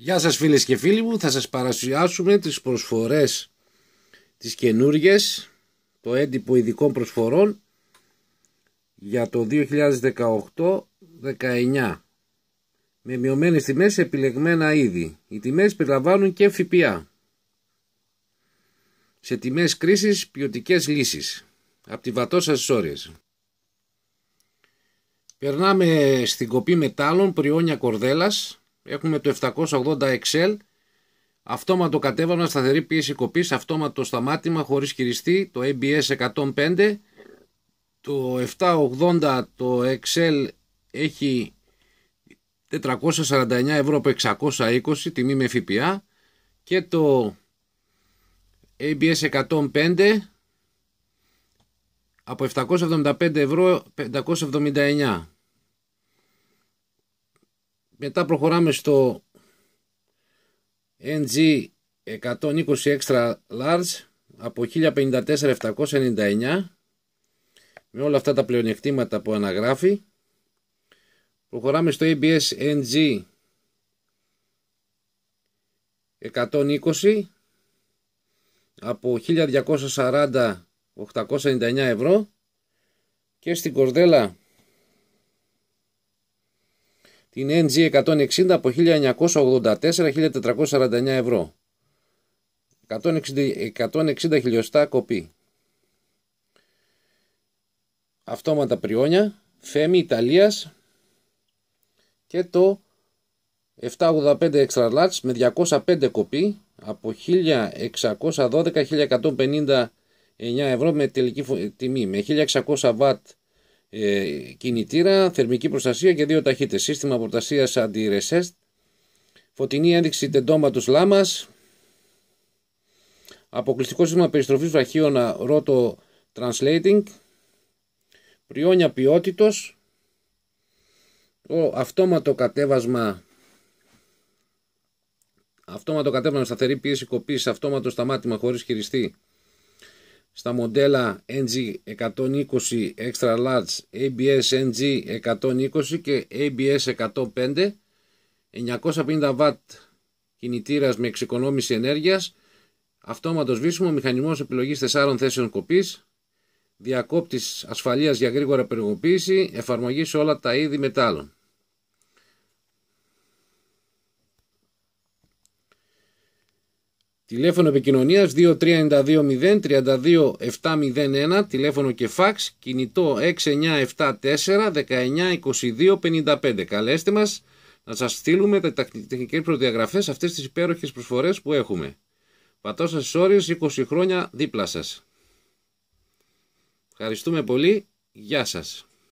Γεια σας φίλες και φίλοι μου, θα σας παρουσιάσουμε τις προσφορές τις καινούριε, το έντυπο ειδικών προσφορών για το 2018-19 με μειωμένες τιμές σε επιλεγμένα είδη. Οι τιμές περιλαμβάνουν και ΦΠΑ. Σε τιμές κρίσης ποιοτικές λύσεις. Από τη βατόσα στις Περνάμε στην κοπή μετάλλων πριόνια κορδέλας Έχουμε το 780 XL, αυτόματο κατέβαμα σταθερή πίεση κοπής, αυτόματο σταμάτημα χωρίς χειριστή, το ABS 105. Το 780 το XL έχει 449 ευρώ από 620 τιμή με ΦΠΑ και το ABS 105 από 775 ευρώ 579 μετά προχωράμε στο NG 120 Extra Large από 1054-799 με όλα αυτά τα πλεονεκτήματα που αναγράφει. Προχωράμε στο ABS NG 120 από 1240-899 ευρώ και στην κορδέλα ειναι NG160 από 1984 1449 ευρώ. 160, 160 χιλιοστά κοπή. Αυτόματα πριόνια, Φέμι Ιταλίας και το 785 extra large με 205 κοπή από 1612-1159 ευρώ με τελική τιμή με 1600 watt ε, κινητήρα, θερμική προστασία και δύο ταχύτητες, σύστημα προστασίας αντιρεσέστ, φωτεινή ένδειξη τεντώματος λάμας, αποκλειστικό σύστημα περιστροφής βραχίων ρότο translating, πριόνια ποιότητος, το αυτόματο κατέβασμα αυτόματο κατέβασμα σταθερή πίεση κοπής, αυτόματο σταμάτημα χωρίς χειριστή, στα μοντέλα NG120 Extra Large, ABS NG120 και ABS 105 950 W κινητήρας με εξοικονόμηση ενέργειας αυτόματος σβήσιμο, μηχανισμός επιλογής 4 θέσεων κοπής διακόπτης ασφαλείας για γρήγορα περιγωποίηση εφαρμογή σε όλα τα είδη μετάλλων Τηλέφωνο επικοινωνίας 32701, τηλέφωνο και φαξ, κινητό 6974-192255. Καλέστε μας να σας στείλουμε τα τεχνικές προδιαγραφές αυτές τις υπέροχες προσφορέ που έχουμε. Πατώ σα όρεε 20 χρόνια δίπλα σας. Ευχαριστούμε πολύ. Γεια σας.